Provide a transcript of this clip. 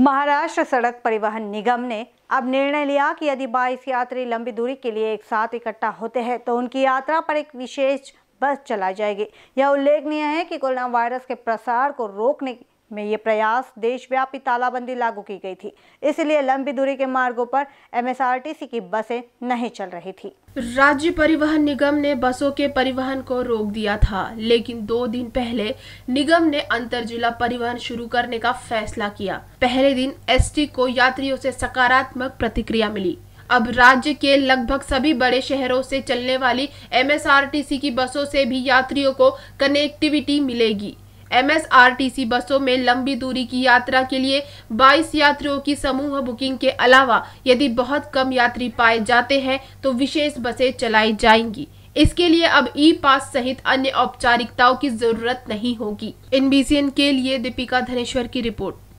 महाराष्ट्र सड़क परिवहन निगम ने अब निर्णय लिया कि यदि 22 यात्री लंबी दूरी के लिए एक साथ इकट्ठा होते हैं तो उनकी यात्रा पर एक विशेष बस चलाई जाएगी यह उल्लेखनीय है कि कोरोना वायरस के प्रसार को रोकने में ये प्रयास देशव्यापी तालाबंदी लागू की गई थी इसलिए लंबी दूरी के मार्गों पर एमएसआरटीसी की बसें नहीं चल रही थी राज्य परिवहन निगम ने बसों के परिवहन को रोक दिया था लेकिन दो दिन पहले निगम ने अंतर जिला परिवहन शुरू करने का फैसला किया पहले दिन एसटी को यात्रियों से सकारात्मक प्रतिक्रिया मिली अब राज्य के लगभग सभी बड़े शहरों से चलने वाली एमएसआरटीसी की बसों से भी यात्रियों को कनेक्टिविटी मिलेगी एमएसआरटीसी बसों में लंबी दूरी की यात्रा के लिए 22 यात्रियों की समूह बुकिंग के अलावा यदि बहुत कम यात्री पाए जाते हैं तो विशेष बसें चलाई जाएंगी इसके लिए अब ई पास सहित अन्य औपचारिकताओं की जरूरत नहीं होगी एन के लिए दीपिका धनेश्वर की रिपोर्ट